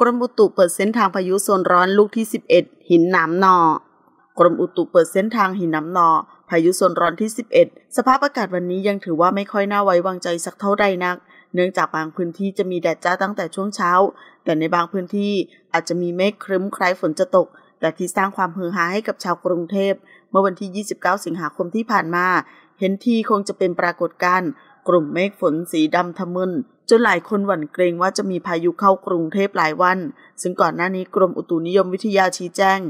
กรมอุตุเปิดเส้นทางพายุโซนร้อนลูกที่ 11 หินหนามนอกรมอุตุเปิดเส้นทางหินหนามนอพายุโซนร้อนที่11สภาพอากาศวันนี้ยังถือว่าไม่ค่อยน่าไว้วางใจสักเท่าใดนัก เนื่องจากบางพื้นที่จะมีแดดจ้าตั้งแต่ช่วงเช้า แต่ในบางพื้นที่อาจจะมีเมฆครึ้มคล้ายฝนจะตก แต่ที่สร้างความฮือฮาให้กับชาวกรุงเทพ เมื่อวันที่ 29 สิงหาคมที่ผ่านมา เห็นทีคงจะเป็นปรากฏการณ์กลุ่มเมฆฝนสีดำทะมึนจนหลายคนหวั่นเกรงว่าจะมีพายุเข้ากรุงเทพหลายวัน ซึ่งก่อนหน้านี้กรมอุตุนิยมวิทยาชี้แจง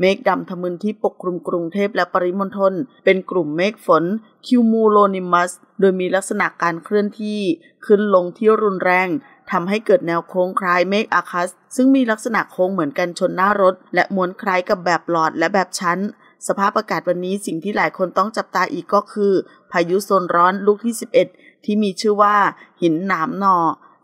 เมฆดำทะมึนที่ปกคลุมกรุงเทพและปริมณฑลเป็นกลุ่มเมฆฝนคิวมูโลนิมัสโดยมีลักษณะการเคลื่อนที่ ขึ้นลงที่รุนแรงทำให้เกิดแนวโค้งคล้ายเมฆอาคัส ซึ่งมีลักษณะโค้งเหมือนกันชนหน้ารถและม้วนคล้ายกับแบบหลอดและแบบชั้น สภาพอากาศวันนี้สิ่งที่หลายคนต้องจับตาอีกก็คือ พายุโซนร้อนลูกที่11ที่มีชื่อว่าหินหนามนอ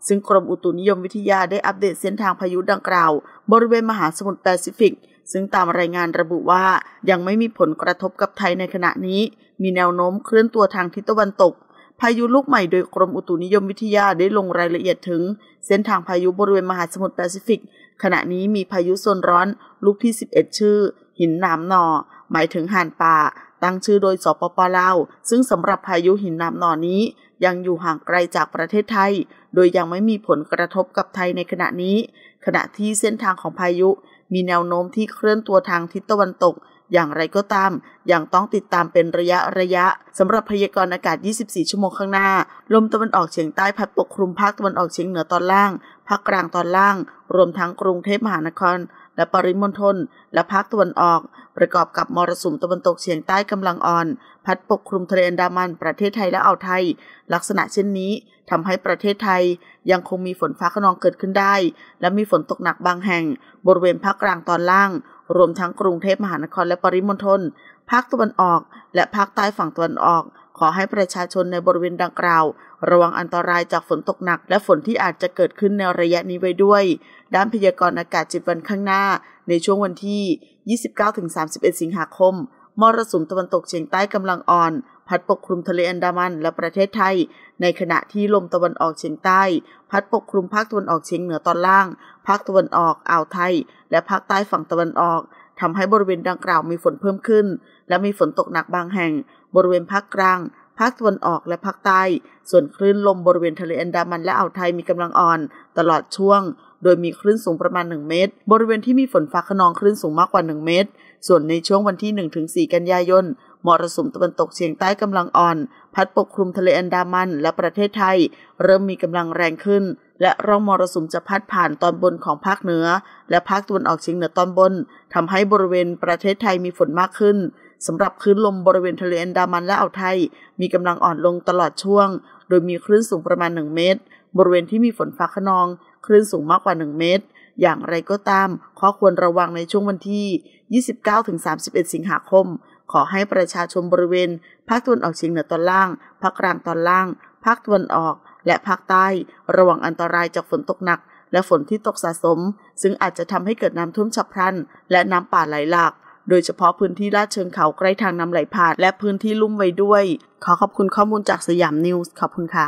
ซึ่งกรมอุตุนิยมวิทยาได้อัปเดตเส้นทางพายุดังกล่าว บริเวณมหาสมุทรแปซิฟิก ซึ่งตามรายงานระบุว่ายังไม่มีผลกระทบกับไทยในขณะนี้ มีแนวโน้มเคลื่อนตัวทางทิศตะวันตก พายุลูกใหม่โดยกรมอุตุนิยมวิทยาได้ลงรายละเอียดถึง เส้นทางพายุบริเวณมหาสมุทรแปซิฟิก ขณะนี้มีพายุโซนร้อนลูกที่11ชื่อ หินหนามนอ หมายถึงห่านป่าตั้งชื่อโดยสปปลาว ซึ่งสำหรับพายุหินน้ำหนอนี้ยังอยู่ห่างไกลจากประเทศไทย โดยยังไม่มีผลกระทบกับไทยในขณะนี้ ขณะที่เส้นทางของพายุมีแนวโน้มที่เคลื่อนตัวทางทิศตะวันตกอย่างไรก็ตาม ยังต้องติดตามเป็นระยะระยะ สำหรับพยากรณ์อากาศ 24 ชั่วโมงข้างหน้า ลมตะวันออกเฉียงใต้พัดปกคลุมภาคตะวันออกเฉียงเหนือตอนล่าง ภาคกลางตอนล่าง รวมทั้งกรุงเทพมหานคร และปริมณฑลและภาคตะวันออก ประกอบกับมรสุมตะวันตกเฉียงใต้กำลังอ่อน พัดปกคลุมทะเลอันดามันประเทศไทยและอ่าวไทย ลักษณะเช่นนี้ทำให้ประเทศไทย ยังคงมีฝนฟ้าขนองเกิดขึ้นได้ และมีฝนตกหนักบางแห่ง บริเวณภาคกลางตอนล่างรวมทั้งกรุงเทพมหานครและปริมณฑลภาคตะวันออก และภาคใต้ฝั่งตะวันออก ขอให้ประชาชนในบริเวณดังกล่าว ระวังอันตรายจากฝนตกหนักและฝนที่อาจจะเกิดขึ้นในระยะนี้ไว้ด้วย ด้านพยากรณ์อากาศจิตวันข้างหน้าในช่วงวันที่ 29-31 สิงหาคมมรสุมตะวันตกเฉียงใต้กำลังอ่อนพัดปกคลุมทะเลอันดามันและประเทศไทย ในขณะที่ลมตะวันออกเฉียงใต้ พัดปกคลุมภาคตะวันออกเฉียงเหนือตอนล่างภาคตะวันออกอ่าวไทย และภาคใต้ฝั่งตะวันออกทำให้บริเวณดังกล่าวมีฝนเพิ่มขึ้น และมีฝนตกหนักบางแห่ง บริเวณภาคกลางภาคตะวันออก และภาคใต้ ส่วนคลื่นลมบริเวณทะเลอันดามันและอ่าวไทยมีกำลังอ่อนตลอดช่วงโดยมีคลื่นสูงประมาณ 1 เมตร บริเวณที่มีฝนฟ้าขนองคลื่นสูงมากกว่า 1 เมตร ส่วนในช่วงวันที่ 1-4 กันยายน มรสุมตะวันตกเฉียงใต้กำลังอ่อน พัดปกคลุมทะเลอันดามัน และประเทศไทย เริ่มมีกำลังแรงขึ้น และร่องมรสุมจะพัดผ่านตอนบนของภาคเหนือ และภาคตะวันออกเฉียงเหนือตอนบนทำให้บริเวณประเทศไทยมีฝนมากขึ้นสำหรับคลื่นลมบริเวณทะเลอันดามันและอ่าวไทย มีกำลังอ่อนลงตลอดช่วง โดยมีคลื่นสูงประมาณ 1 เมตรบริเวณที่มีฝนฟ้าขนอง คลื่นสูงมากกว่า 1 เมตร อย่างไรก็ตามข้อควรระวังในช่วงวันที่ 29-31 สิงหาคม ขอให้ประชาชนบริเวณภาคตะวันออกเฉียงเหนือตอนล่าง ภาคกลางตอนล่าง ภาคตะวันออก และภาคใต้ ระวังอันตรายจากฝนตกหนัก และฝนที่ตกสะสม ซึ่งอาจจะทำให้เกิดน้ำท่วมฉับพลัน และน้ำป่าไหลหลาก โดยเฉพาะพื้นที่ลาดเชิงเขาใกล้ทางน้ำไหลผ่านและพื้นที่ลุ่มไว้ด้วย ขอขอบคุณข้อมูลจากสยามนิวส์ ขอบคุณค่ะ